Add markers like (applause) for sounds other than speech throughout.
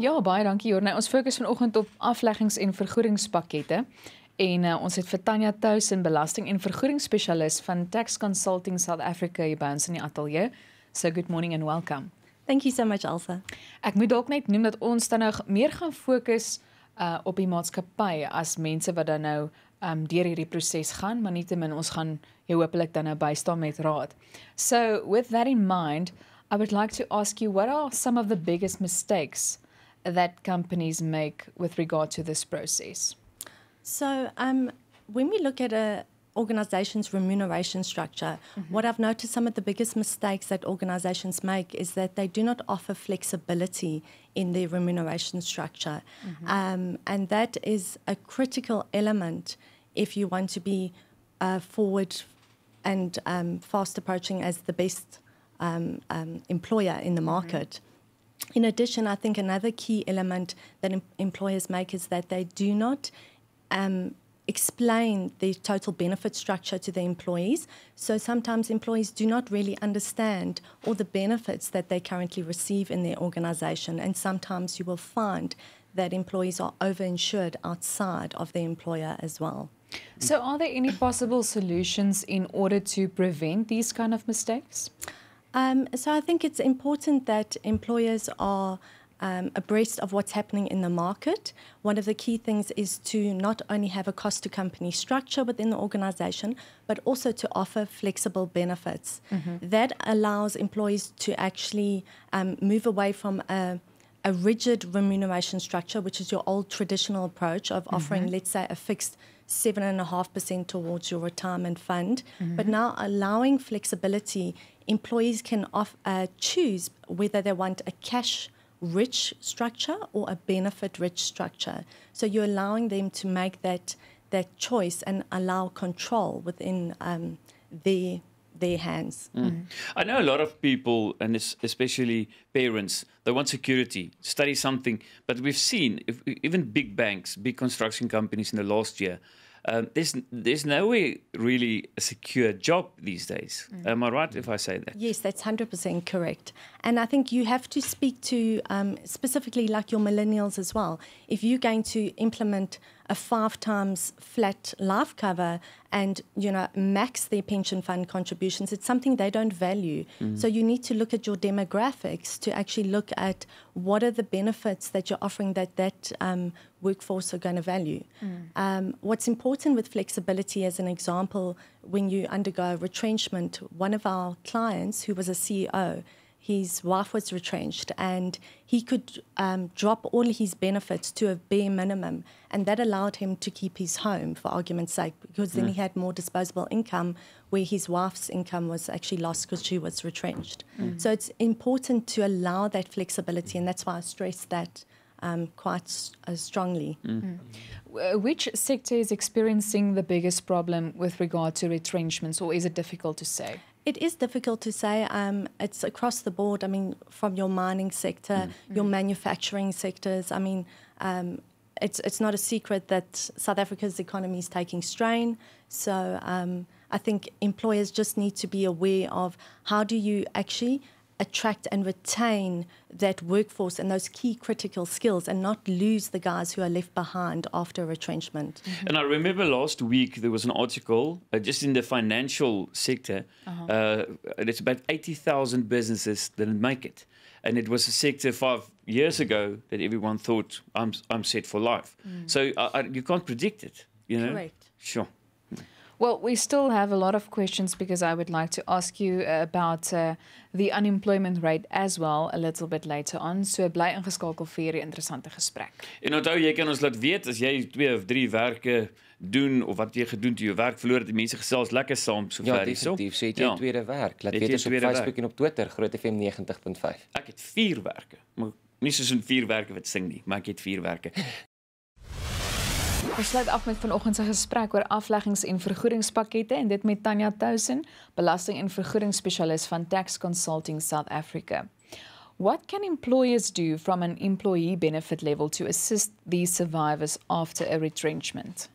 Ja, baie dankie Jorne. Ons fokus vanoggend op afleggings- en vergoedingspakkette en uh, ons het vir Tanya Tous in belasting en vergoedingsspesialis van Tax Consulting South Africa hier by ons in die ateljee. So good morning and welcome. Thank you so much Elsa. Ek moet dalk net noem dat ons dan nou meer gaan fokus uh op die maatskappy as mense wat dan nou um deur hierdie proses gaan, maar nietemin ons gaan jou hopelik dan nou bystaan met raad. So with that in mind, I would like to ask you what are some of the biggest mistakes that companies make with regard to this process? So, um, when we look at an organization's remuneration structure, mm-hmm. what I've noticed some of the biggest mistakes that organizations make is that they do not offer flexibility in their remuneration structure. Mm-hmm. Um, and that is a critical element if you want to be uh, forward and um, fast approaching as the best um, um employer in the mm-hmm. market. In addition, I think another key element that em employers make is that they do not um, explain the total benefit structure to the employees. So sometimes employees do not really understand all the benefits that they currently receive in their organization. And sometimes you will find that employees are overinsured outside of the employer as well. So, are there any possible solutions in order to prevent these kind of mistakes? Um, so I think it's important that employers are um, abreast of what's happening in the market. One of the key things is to not only have a cost to company structure within the organization, but also to offer flexible benefits. Mm -hmm. That allows employees to actually um, move away from a a rigid remuneration structure, which is your old traditional approach of mm-hmm. offering, mm-hmm. let's say, a fixed 7.5% towards your retirement fund, mm-hmm. but now allowing flexibility, employees can off, uh, choose whether they want a cash rich structure or a benefit rich structure. So you're allowing them to make that, that choice and allow control within um, the their hands. Mm. Mm. I know a lot of people, and especially parents, they want security, study something. But we've seen if, even big banks, big construction companies in the last year, um, there's there's no way really a secure job these days. Mm. Am I right if I say that? Yes, that's hundred percent correct. And I think you have to speak to um, specifically like your millennials as well. If you're going to implement a five times flat life cover and you know max their pension fund contributions it's something they don't value mm. so you need to look at your demographics to actually look at what are the benefits that you're offering that that um, workforce are going to value mm. um, what's important with flexibility as an example when you undergo retrenchment one of our clients who was a ceo his wife was retrenched and he could um, drop all his benefits to a bare minimum. And that allowed him to keep his home, for argument's sake, because then mm. he had more disposable income where his wife's income was actually lost because she was retrenched. Mm. So it's important to allow that flexibility. And that's why I stress that. Um, quite uh, strongly. Mm. Mm. Which sector is experiencing the biggest problem with regard to retrenchments, or is it difficult to say? It is difficult to say. Um, it's across the board. I mean, from your mining sector, mm your mm. manufacturing sectors. I mean, um, it's it's not a secret that South Africa's economy is taking strain. So um, I think employers just need to be aware of how do you actually attract and retain that workforce and those key critical skills and not lose the guys who are left behind after retrenchment. Mm -hmm. And I remember last week there was an article uh, just in the financial sector. Uh-huh. Uh -huh. uh, it's about 80,000 businesses that didn't make it. And it was a sector five years ago that everyone thought, I'm, I'm set for life. Mm. So uh, uh, you can't predict it, you know? Correct. Sure. Well, we still have a lot of questions because I would like to ask you uh, about uh, the unemployment rate as well a little bit later on. So bly ingeskakel vir hierdie interessante gesprek. En onthou, jy kan ons laat weet as jy 2 of 3 werke doen of wat jy gedoen het, jou werk verloor het, die mense gesels lekker saam so ja, ver hierso. Ja, definitief. So het jy ja. tweede werk. Laat weet ons op Facebook werk. en op Twitter Groot FM 90.5. Ek het 4 werke. Maar nie soos in 4 werke wat sing nie, maar ek het 4 werke. Ons sluit af met vanoggend se gesprek oor afleggings en vergoedingspakkette en dit met Tanya Tousen, belasting en vergoedingsspesialis van Tax Consulting South Africa. What can employers do from an employee benefit level to assist these survivors after a retrenchment?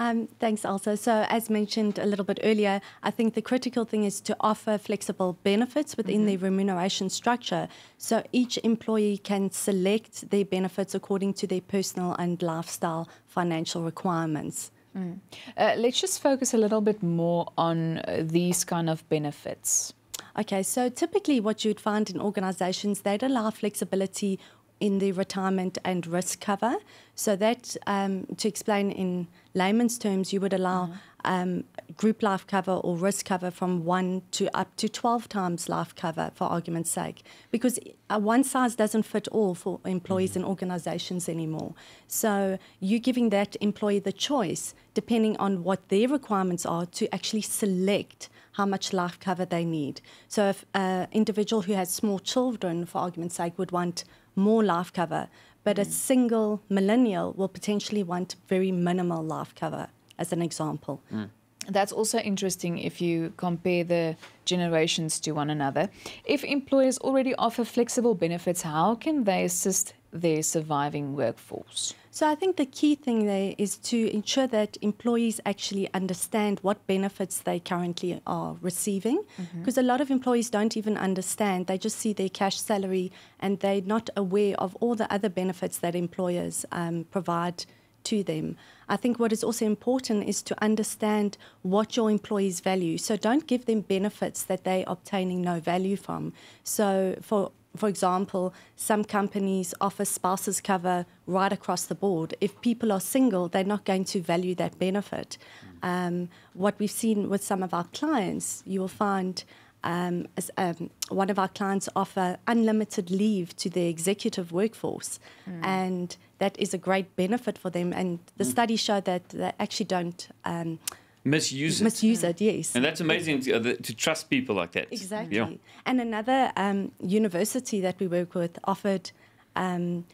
Um, thanks, Elsa. So, as mentioned a little bit earlier, I think the critical thing is to offer flexible benefits within mm -hmm. the mm-hmm. remuneration structure. So, each employee can select their benefits according to their personal and lifestyle financial requirements. Mm. Uh, let's just focus a little bit more on uh, these kind of benefits. Okay, so typically what you'd find in organizations, they'd allow flexibility in the retirement and risk cover. So that, um, to explain in layman's terms, you would allow mm -hmm. um, group life cover or risk cover from one to up to 12 times life cover, for argument's sake, because uh, one size doesn't fit all for employees mm -hmm. and organizations anymore. So you're giving that employee the choice, depending on what their requirements are, to actually select how much life cover they need. So if an uh, individual who has small children, for argument's sake, would want more life cover, but mm. a single millennial will potentially want very minimal life cover, as an example. Mm. That's also interesting if you compare the generations to one another. If employers already offer flexible benefits, how can they assist their surviving workforce? So I think the key thing there is to ensure that employees actually understand what benefits they currently are receiving, because mm-hmm. mm -hmm. a lot of employees don't even understand. They just see their cash salary and they're not aware of all the other benefits that employers um, provide to them. I think what is also important is to understand what your employees value. So don't give them benefits that they are obtaining no value from. So for for example, some companies offer spouses cover right across the board. If people are single, they're not going to value that benefit. Mm. Um, what we've seen with some of our clients, you will find um, as, um, one of our clients offer unlimited leave to the executive workforce, mm. and that is a great benefit for them. And the mm. studies show that they actually don't um, misuse it. Misuse it, yes. And that's amazing to, uh, to, trust people like that. Exactly. Yeah. And another um, university that we work with offered um,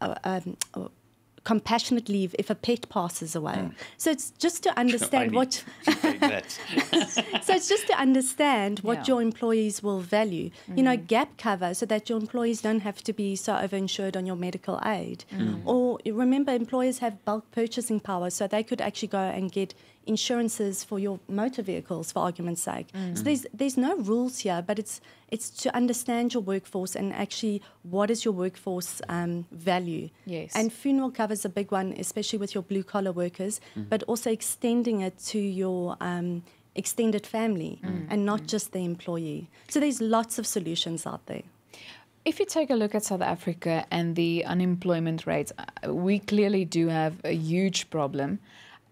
um, compassionate leave if a pet passes away. Mm. So it's just to understand what. (laughs) (laughs) so it's just to understand what yeah. your employees will value. Mm. You know, mm-hmm. gap cover so that your employees don't have to be so overinsured on your medical aid. Mm. Or remember, employers have bulk purchasing power, so they could actually go and get insurances for your motor vehicles, for argument's sake. Mm. So there's there's no rules here, but it's it's to understand your workforce and actually what is your workforce um, value. Yes. And funeral cover is a big one, especially with your blue collar workers, mm. but also extending it to your um, extended family mm. mm. and not just the employee. So there's lots of solutions out there. If you take a look at South Africa and the unemployment rates, uh, we clearly do have a huge problem.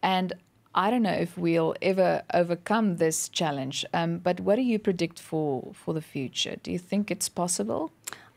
And I don't know if we'll ever overcome this challenge. Um, but what do you predict for for the future? Do you think it's possible?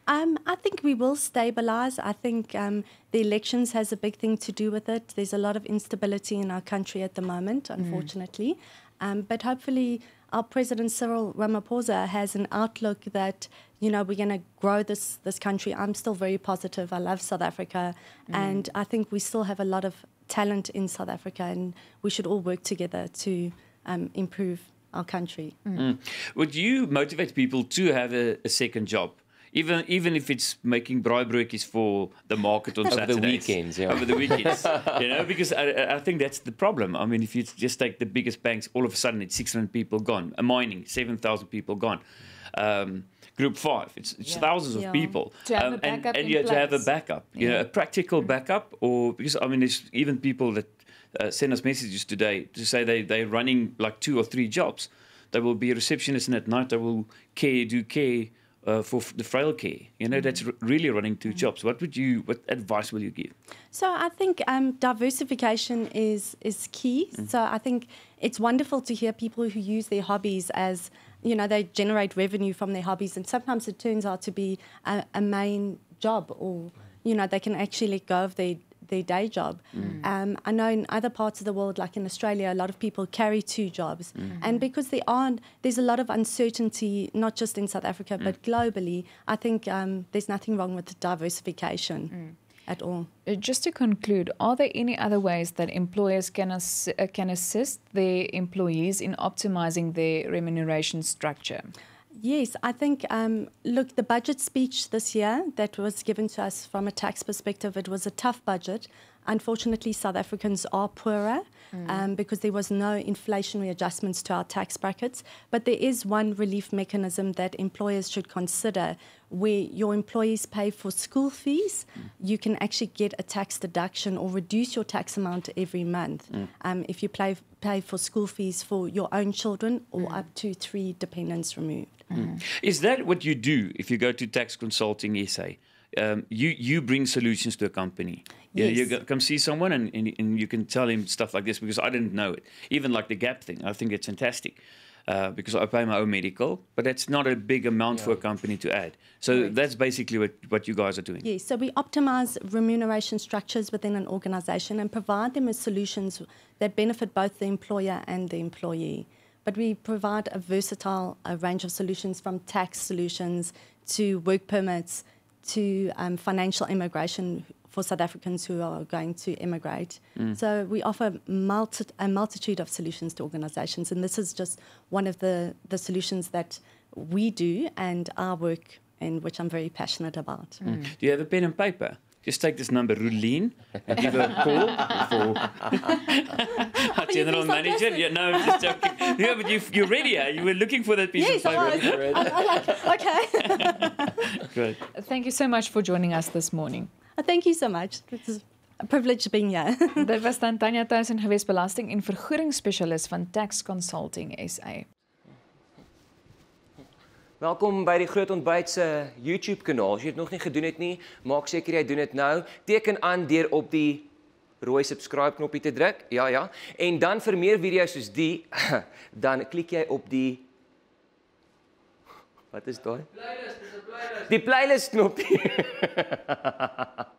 Um, I think we will stabilize. I think um, the elections has a big thing to do with it. There's a lot of instability in our country at the moment, mm. unfortunately. Mm. but hopefully, our President Cyril Ramaphosa has an outlook that you know we're going to grow this this country. I'm still very positive. I love South Africa, mm. and I think we still have a lot of talent in South Africa, and we should all work together to um, improve our country. Mm. Mm. Would you motivate people to have a, a second job? even even if it's making braaibroodjies for the market on over Saturdays, the weekends, yeah. over the weekends, (laughs) you know, because I, I think that's the problem. I mean, if you just take the biggest banks, all of a sudden it's 600 people gone, mining 7,000 people gone. Um, group five. It's, it's yeah. thousands of yeah. people. Um, and, and you to have a backup, yeah. You know, a practical backup, or because I mean, there's even people that uh, send us messages today to say they, they're running like two or three jobs. They will be a receptionist, and at night they will care, do care uh, for the frail care. You know, mm -hmm. that's really running 2 mm -hmm. jobs. What would you? What advice will you give? So I think um, diversification is is key. Mm -hmm. So I think it's wonderful to hear people who use their hobbies as you know, they generate revenue from their hobbies, and sometimes it turns out to be a, a main job, or you know, they can actually let go of their their day job. Mm. Um, I know in other parts of the world, like in Australia, a lot of people carry two jobs, mm. and because there aren't, there's a lot of uncertainty, not just in South Africa mm. but globally. I think um, there's nothing wrong with diversification. Mm at all. Uh, just to conclude, are there any other ways that employers can, ass uh, can assist their employees in optimizing their remuneration structure? Yes, I think, um, look, the budget speech this year that was given to us from a tax perspective, it was a tough budget. Unfortunately, South Africans are poorer mm. um, because there was no inflationary adjustments to our tax brackets. But there is one relief mechanism that employers should consider where your employees pay for school fees, mm. you can actually get a tax deduction or reduce your tax amount every month mm. um, if you pay, pay for school fees for your own children or mm. up to three dependents removed. Mm. Is that what you do if you go to Tax Consulting SA? um, you you bring solutions to a company. Yeah, yes. you go, come see someone and, and, and you can tell him stuff like this because I didn't know it. Even like the gap thing, I think it's fantastic. Uh, because I pay my own medical, but that's not a big amount yeah. for a company to add. So right. that's basically what, what you guys are doing. Yes, so we optimize remuneration structures within an organization and provide them with solutions that benefit both the employer and the employee. But we provide a versatile a range of solutions from tax solutions to work permits to um, financial immigration for South Africans who are going to immigrate. Mm. So we offer multi- a multitude of solutions to organisations, and this is just one of the, the solutions that we do and our work in which I'm very passionate about. Mm. Do you have a pen and paper? Just take this number, Rulien, and give her a call for (laughs) (laughs) our general manager. Yeah, no, I'm just joking. (laughs) yeah, but you've, you're ready. Yeah? You were looking for that piece yes, of paper. Yes, Okay. (laughs) (laughs) Good. Thank you so much for joining us this morning. Uh, thank you so much. It's a privilege being here. Dit was dan Tanya Thuis en gewees belasting en vergoeding spesialist van Tax Consulting SA. Welkom by die Groot Ontbyt se YouTube kanaal. As jy dit nog nie gedoen het nie, maak seker jy doen dit nou. Teken aan deur op die rooi subscribe knoppie te druk. Ja, ja. En dan vir meer video's soos die, (laughs) dan klik jy op die Wat is daai? Playlist, dis 'n playlist. Die playlist knoppie. (laughs)